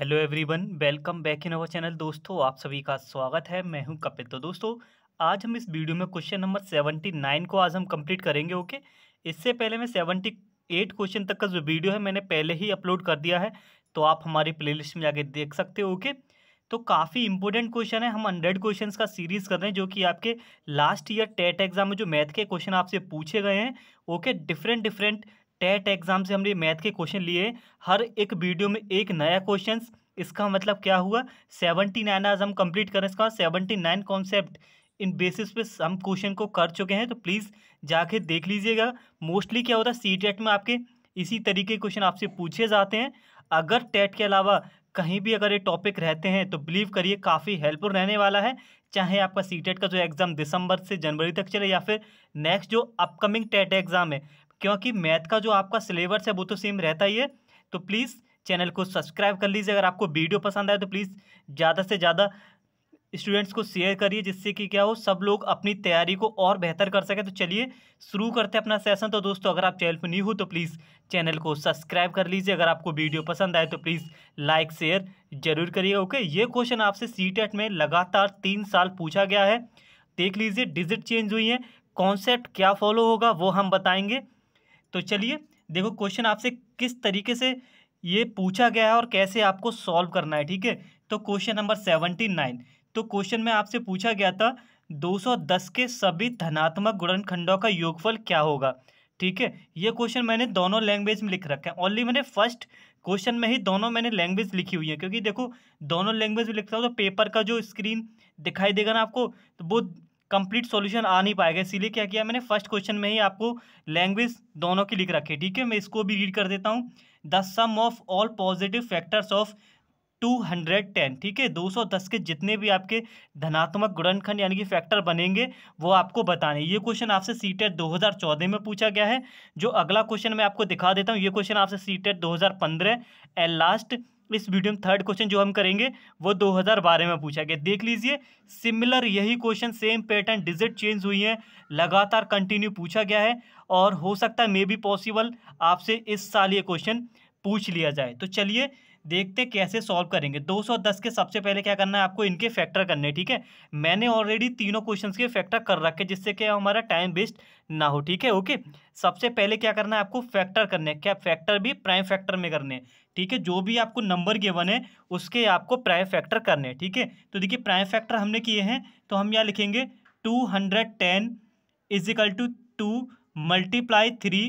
hello everyone welcome back in our channel दोस्तों आप सभी का स्वागत है मैं हूं कपिल तो दोस्तों आज हम इस वीडियो में क्वेश्चन नंबर सेवेंटी नाइन को आज हम कंप्लीट करेंगे ओके इससे पहले मैं सेवेंटी एट क्वेश्चन तक का जो वीडियो है मैंने पहले ही अपलोड कर दिया है तो आप हमारी प्लेलिस्ट में जाके देख सकते हो ओके तो काफ़ी इंपॉर्टेंट क्वेश्चन है हम हंड्रेड क्वेश्चंस का सीरीज कर रहे हैं जो कि आपके लास्ट ईयर टेट एग्जाम में जो मैथ के क्वेश्चन आपसे पूछे गए हैं okay different different TET exam से हमने मैथ के क्वेश्चन लिए हर एक वीडियो में एक नया क्वेश्चन इसका मतलब क्या हुआ सेवेंटी नाइन आज हम कंप्लीट करें इसका सेवेंटी नाइन कॉन्सेप्ट इन बेसिस पे हम क्वेश्चन को कर चुके हैं तो प्लीज़ जाके देख लीजिएगा मोस्टली क्या होता है सी टेट में आपके इसी तरीके के क्वेश्चन आपसे पूछे जाते हैं अगर टेट के अलावा कहीं भी अगर ये टॉपिक रहते हैं तो बिलीव करिए काफ़ी हेल्पफुल रहने वाला है चाहे आपका सी टेट का जो एग्ज़ाम दिसंबर से जनवरी तक चले या फिर नेक्स्ट जो अपकमिंग टेट एग्ज़ाम है क्योंकि मैथ का जो आपका सिलेबस है वो तो सेम रहता ही है तो प्लीज़ चैनल को सब्सक्राइब कर लीजिए अगर आपको वीडियो पसंद आए तो प्लीज़ ज़्यादा से ज़्यादा स्टूडेंट्स को शेयर करिए जिससे कि क्या हो सब लोग अपनी तैयारी को और बेहतर कर सके तो चलिए शुरू करते हैं अपना सेशन तो दोस्तों अगर आप चैनल पर नहीं हो तो प्लीज़ चैनल को सब्सक्राइब कर लीजिए अगर आपको वीडियो पसंद आए तो प्लीज़ लाइक शेयर जरूर करिए ओके ये क्वेश्चन आपसे सी टेट e में लगातार तीन साल पूछा गया है देख लीजिए डिजिट चेंज हुई है कॉन्सेप्ट क्या फॉलो होगा वो हम बताएंगे तो चलिए देखो क्वेश्चन आपसे किस तरीके से ये पूछा गया है और कैसे आपको सॉल्व करना है ठीक है तो क्वेश्चन नंबर सेवेंटी नाइन तो क्वेश्चन में आपसे पूछा गया था 210 के सभी धनात्मक गुणनखंडों का योगफल क्या होगा ठीक है ये क्वेश्चन मैंने दोनों लैंग्वेज में लिख रखा है ओनली मैंने फर्स्ट क्वेश्चन में ही दोनों मैंने लैंग्वेज लिखी हुई है क्योंकि देखो दोनों लैंग्वेज में लिखता हूँ तो पेपर का जो स्क्रीन दिखाई देगा ना आपको तो वो कंप्लीट सॉल्यूशन आ नहीं पाएगा इसीलिए क्या किया मैंने फर्स्ट क्वेश्चन में ही आपको लैंग्वेज दोनों की लिख रखी है ठीक है मैं इसको भी रीड कर देता हूँ the sum of all positive factors of two hundred ten ठीक है दो सौ दस के जितने भी आपके धनात्मक गुणनखंड यानी कि फैक्टर बनेंगे वो आपको बताने ये क्वेश्चन आपसे सी टेट e दो हज़ार चौदह में पूछा गया है जो अगला क्वेश्चन मैं आपको दिखा देता हूँ ये क्वेश्चन आपसे सी टेट e दो हज़ार पंद्रह एंड लास्ट इस वीडियो में थर्ड क्वेश्चन जो हम करेंगे वो 2012 में पूछा गया देख लीजिए सिमिलर यही question same pattern digit change हुई है लगातार कंटिन्यू पूछा गया है और हो सकता है मे बी पॉसिबल आपसे इस साल ये क्वेश्चन पूछ लिया जाए तो चलिए देखते कैसे सॉल्व करेंगे 210 के सबसे पहले क्या करना है आपको इनके फैक्टर करने ठीक है मैंने ऑलरेडी तीनों क्वेश्चंस के फैक्टर कर रखे जिससे क्या हमारा टाइम वेस्ट ना हो ठीक है ओके सबसे पहले क्या करना है आपको फैक्टर करने क्या फैक्टर भी प्राइम फैक्टर में करने हैं ठीक है जो भी आपको नंबर गेवन है उसके आपको प्राइम फैक्टर करने हैं ठीक है तो देखिए प्राइम फैक्टर हमने किए हैं तो हम यहाँ लिखेंगे two hundred ten is equal to two multiply three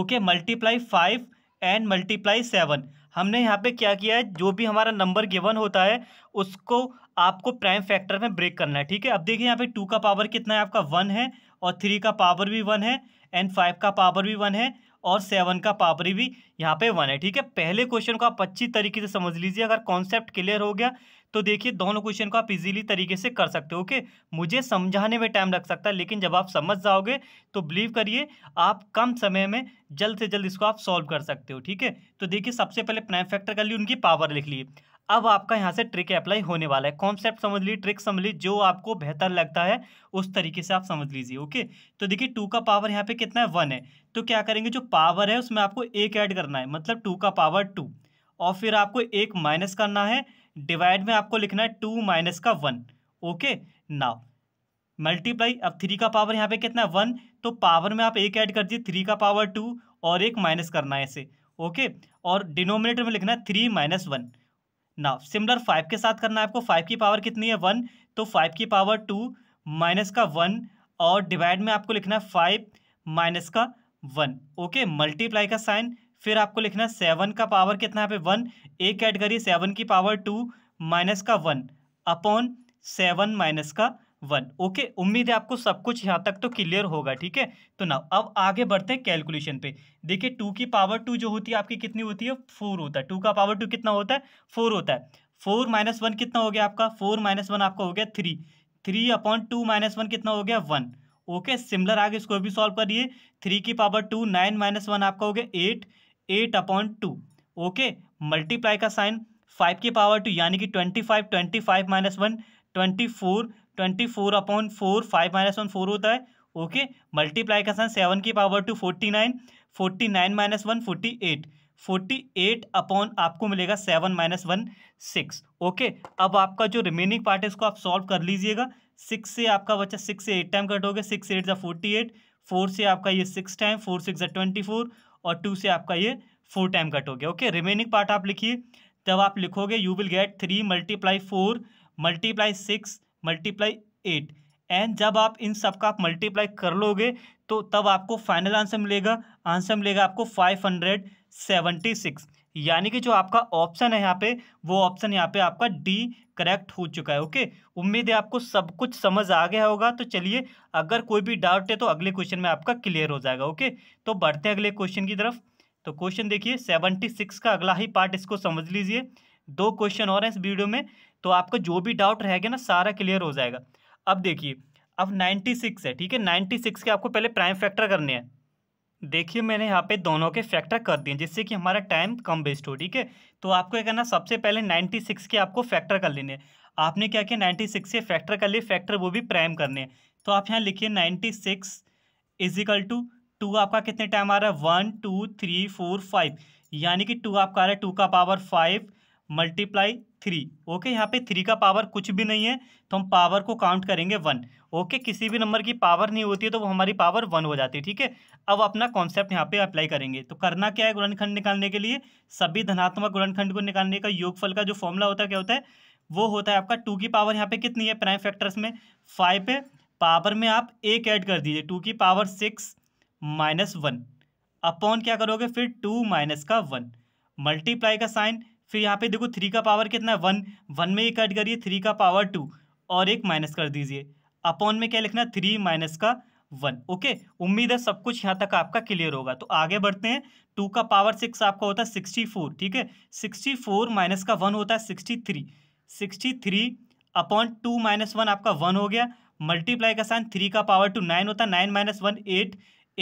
okay multiply five and multiply seven हमने यहाँ पे क्या किया है जो भी हमारा नंबर गिवन होता है उसको आपको प्राइम फैक्टर में ब्रेक करना है ठीक है अब देखिए यहाँ पे टू का पावर कितना है आपका वन है और थ्री का पावर भी वन है एंड फाइव का पावर भी वन है और सेवन का पावर भी यहाँ पे वन है ठीक है पहले क्वेश्चन को आप अच्छी तरीके से समझ लीजिए अगर कॉन्सेप्ट क्लियर हो गया तो देखिए दोनों क्वेश्चन को आप इजीली तरीके से कर सकते हो ओके मुझे समझाने में टाइम लग सकता है लेकिन जब आप समझ जाओगे तो बिलीव करिए आप कम समय में जल्द से जल्द इसको आप सॉल्व कर सकते हो ठीक है तो देखिए सबसे पहले प्राइम फैक्टर कर लिए उनकी पावर लिख लिए अब आपका यहाँ से ट्रिक अप्लाई होने वाला है कॉन्सेप्ट समझ लीजिए ट्रिक समझ लीजिए जो आपको बेहतर लगता है उस तरीके से आप समझ लीजिए ओके तो देखिए टू का पावर यहाँ पे कितना है वन है तो क्या करेंगे जो पावर है उसमें आपको एक ऐड करना है मतलब टू का पावर टू और फिर आपको एक माइनस करना है डिवाइड में आपको लिखना है टू माइनस का वन ओके नाउ मल्टीप्लाई अब थ्री का पावर यहाँ पे कितना है वन तो पावर में आप एक ऐड कर दिए थ्री का पावर टू और एक माइनस करना है इसे ओके और डिनोमिनेटर में लिखना है three minus one now similar five के साथ करना है आपको फाइव की पावर कितनी है वन तो फाइव की पावर टू माइनस का वन और डिवाइड में आपको लिखना है फाइव माइनस का वन ओके मल्टीप्लाई का साइन फिर आपको लिखना है सेवन का पावर कितना है पे वन एक ऐड करिए सेवन की पावर टू माइनस का वन अपॉन सेवन माइनस का वन ओके उम्मीद है आपको सब कुछ यहाँ तक तो क्लियर होगा ठीक है तो ना अब आगे बढ़ते हैं कैलकुलेशन पे देखिए टू की पावर टू जो होती है आपकी कितनी होती है फोर होता है टू का पावर टू कितना होता है फोर होता है फोर माइनस वन कितना हो गया आपका फोर माइनस वन आपका हो गया three three upon two minus one कितना हो गया वन ओके सिमिलर आगे इसको भी सॉल्व करिए थ्री की power two nine minus one आपका हो गया eight eight upon two okay multiply का साइन फाइव की पावर टू यानी कि twenty five twenty five minus one twenty four twenty four upon four five minus one four होता है okay multiply का साइन सेवन की power two forty nine forty nine minus one forty eight forty eight upon आपको मिलेगा seven minus one six okay अब आपका जो remaining part है इसको आप सॉल्व कर लीजिएगा सिक्स से आपका बच्चा सिक्स से एट टाइम कटोगे सिक्स एट ज़ा फोर्टी एट फोर से आपका ये सिक्स टाइम फोर सिक्स ज़ा ट्वेंटी फोर और टू से आपका ये फोर टाइम कट हो गया ओके रिमेनिंग पार्ट आप लिखिए तब आप लिखोगे you will get three multiply four multiply six multiply eight and जब आप इन सब का आप मल्टीप्लाई कर लोगे तो तब आपको फाइनल आंसर मिलेगा आंसर मिलेगा आपको फाइव हंड्रेड सेवेंटी सिक्स यानी कि जो आपका ऑप्शन है यहाँ पे वो ऑप्शन यहाँ पे आपका डी करेक्ट हो चुका है ओके उम्मीद है आपको सब कुछ समझ आ गया होगा तो चलिए अगर कोई भी डाउट है तो अगले क्वेश्चन में आपका क्लियर हो जाएगा ओके तो बढ़ते हैं अगले क्वेश्चन की तरफ तो क्वेश्चन देखिए सेवेंटी सिक्स का अगला ही पार्ट इसको समझ लीजिए दो क्वेश्चन और हैं इस वीडियो में तो आपका जो भी डाउट रहेगा ना सारा क्लियर हो जाएगा अब देखिए अब नाइन्टी सिक्स है ठीक है नाइन्टी सिक्स के आपको पहले प्राइम फैक्टर करने हैं देखिए मैंने यहाँ पे दोनों के फैक्टर कर दिए जिससे कि हमारा टाइम कम वेस्ट हो ठीक है तो आपको क्या करना सबसे पहले 96 के आपको फैक्टर कर लेने आपने क्या किया 96 के फैक्टर कर लिए फैक्टर वो भी प्राइम करने तो आप यहाँ लिखिए 96 सिक्स इजिकल टू टू आपका कितने टाइम आ रहा है one two three four five यानी कि टू आपका आ रहा है टू का power five multiply three okay यहाँ पे थ्री का पावर कुछ भी नहीं है तो हम पावर को काउंट करेंगे वन ओके किसी भी नंबर की पावर नहीं होती है तो वो हमारी पावर वन हो जाती है ठीक है अब अपना कॉन्सेप्ट यहाँ पे अप्लाई करेंगे तो करना क्या है गुणनखंड निकालने के लिए सभी धनात्मक गुणनखंड को निकालने का योगफल का जो फॉर्मूला होता है क्या होता है वो होता है आपका टू की पावर यहाँ पे कितनी है प्राइम फैक्टर्स में फाइव पे पावर में आप एक ऐड कर दीजिए टू की power six minus one upon क्या करोगे फिर टू माइनस का वन मल्टीप्लाई का साइन फिर यहाँ पे देखो थ्री का पावर कितना है वन वन में ये कट करिए थ्री का पावर टू और एक माइनस कर दीजिए अपॉन में क्या लिखना है थ्री माइनस का वन ओके उम्मीद है सब कुछ यहाँ तक आपका क्लियर होगा तो आगे बढ़ते हैं टू का पावर सिक्स आपका होता है सिक्सटी फोर ठीक है सिक्सटी फोर माइनस का वन होता है sixty three sixty three upon two minus one आपका वन हो गया मल्टीप्लाई का साइन थ्री का पावर टू नाइन होता है nine minus one eight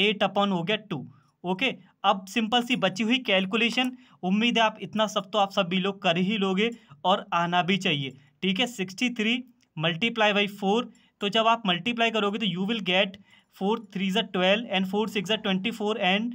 eight upon हो गया टू ओके अब सिंपल सी बची हुई कैलकुलेशन उम्मीद है आप इतना सब तो आप सभी लोग कर ही लोगे और आना भी चाहिए ठीक है sixty three multiply by four तो जब आप मल्टीप्लाई करोगे तो you will get four three ज़ा ट्वेल्व एंड फोर सिक्स ज़ा twenty four and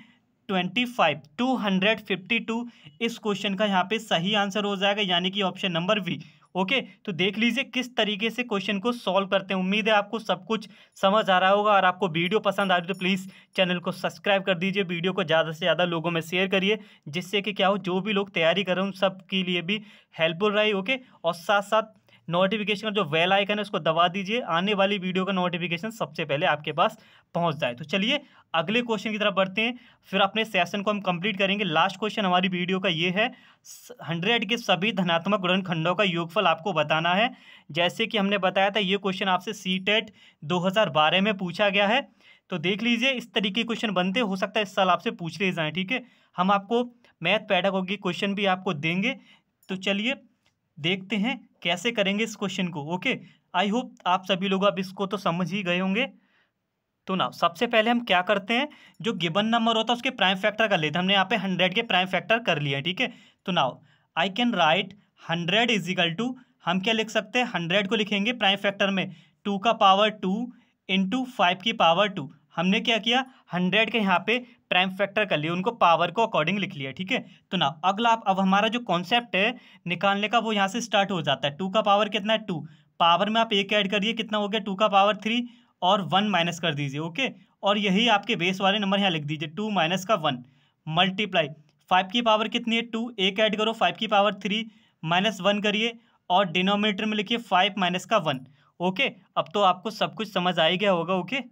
twenty five two hundred fifty two इस क्वेश्चन का यहाँ पे सही आंसर हो जाएगा यानी कि ऑप्शन नंबर वी ओके तो देख लीजिए किस तरीके से क्वेश्चन को सॉल्व करते हैं उम्मीद है आपको सब कुछ समझ आ रहा होगा और आपको वीडियो पसंद आ रही तो प्लीज़ चैनल को सब्सक्राइब कर दीजिए वीडियो को ज़्यादा से ज़्यादा लोगों में शेयर करिए जिससे कि क्या हो जो भी लोग तैयारी कर रहे हैं उन सब के लिए भी हेल्पफुल रहे ओके और साथ साथ नोटिफिकेशन का जो वेल आइकन है उसको दबा दीजिए आने वाली वीडियो का नोटिफिकेशन सबसे पहले आपके पास पहुंच जाए तो चलिए अगले क्वेश्चन की तरफ बढ़ते हैं फिर अपने सेशन को हम कंप्लीट करेंगे लास्ट क्वेश्चन हमारी वीडियो का ये है हंड्रेड के सभी धनात्मक गुणनखंडों का योगफल आपको बताना है जैसे कि हमने बताया था ये क्वेश्चन आपसे सी टेट e दो में पूछा गया है तो देख लीजिए इस तरीके के क्वेश्चन बनते हो सकता है इस साल आपसे पूछ ले जाए ठीक है हम आपको मैथ होगी क्वेश्चन भी आपको देंगे तो चलिए देखते हैं कैसे करेंगे इस क्वेश्चन को ओके आई होप आप सभी लोग अब इसको तो समझ ही गए होंगे तो ना सबसे पहले हम क्या करते हैं जो गिबन नंबर होता है उसके प्राइम फैक्टर कर लेते हैं हमने यहाँ पे हंड्रेड के प्राइम फैक्टर कर लिए हैं ठीक है तो now I can write hundred is equal to हम क्या लिख सकते हैं हंड्रेड को लिखेंगे प्राइम फैक्टर में टू का पावर टू इंटू फाइव की पावर टू हमने क्या किया हंड्रेड के यहाँ पे प्राइम फैक्टर कर लिए उनको पावर को अकॉर्डिंग लिख लिया ठीक है तो ना अगला आप अब हमारा जो कॉन्सेप्ट है निकालने का वो यहाँ से स्टार्ट हो जाता है टू का पावर कितना है टू पावर में आप एक ऐड करिए कितना हो गया टू का पावर थ्री और वन माइनस कर दीजिए ओके और यही आपके बेस वाले नंबर यहाँ लिख दीजिए टू माइनस का वन मल्टीप्लाई फाइव की पावर कितनी है टू एक ऐड करो फाइव की पावर थ्री माइनस वन करिए और डिनोमीटर में लिखिए फाइव माइनस का वन ओके अब तो आपको सब कुछ समझ आ ही गया होगा ओके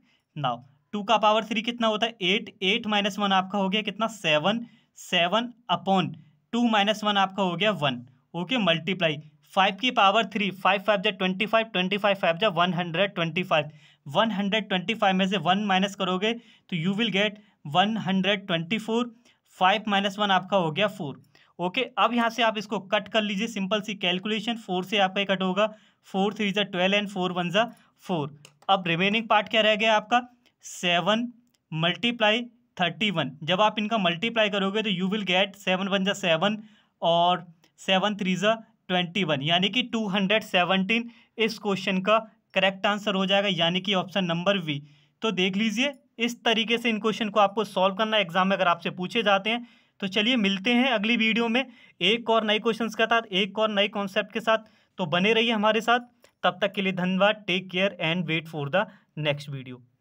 नाउ टू का पावर थ्री कितना होता है एट एट माइनस वन आपका हो गया कितना seven seven upon two minus one आपका हो गया वन ओके मल्टीप्लाई फाइव की पावर थ्री फाइव फाइव जै twenty five twenty five five जै one hundred twenty five one hundred twenty five में से वन माइनस करोगे तो you will get one hundred twenty four five minus one आपका हो गया फोर ओके अब यहाँ से आप इसको कट कर लीजिए सिंपल सी कैलकुलेशन फोर से आपका कट होगा फोर थ्री जै ट्वेल्व एंड फोर वन जै फोर अब रिमेनिंग पार्ट क्या रह गया आपका सेवन मल्टीप्लाई थर्टी वन जब आप इनका मल्टीप्लाई करोगे तो you will get seven one ज़ा सेवन और सेवन थ्री ज़ा ट्वेंटी वन यानी कि टू हंड्रेड सेवनटीन इस क्वेश्चन का करेक्ट आंसर हो जाएगा यानी कि ऑप्शन नंबर वी तो देख लीजिए इस तरीके से इन क्वेश्चन को आपको सॉल्व करना एग्जाम में अगर आपसे पूछे जाते हैं तो चलिए मिलते हैं अगली वीडियो में एक और नए क्वेश्चन के साथ एक और नए कॉन्सेप्ट के साथ तो बने रहिए हमारे साथ तब तक के लिए धन्यवाद take care and wait for the next video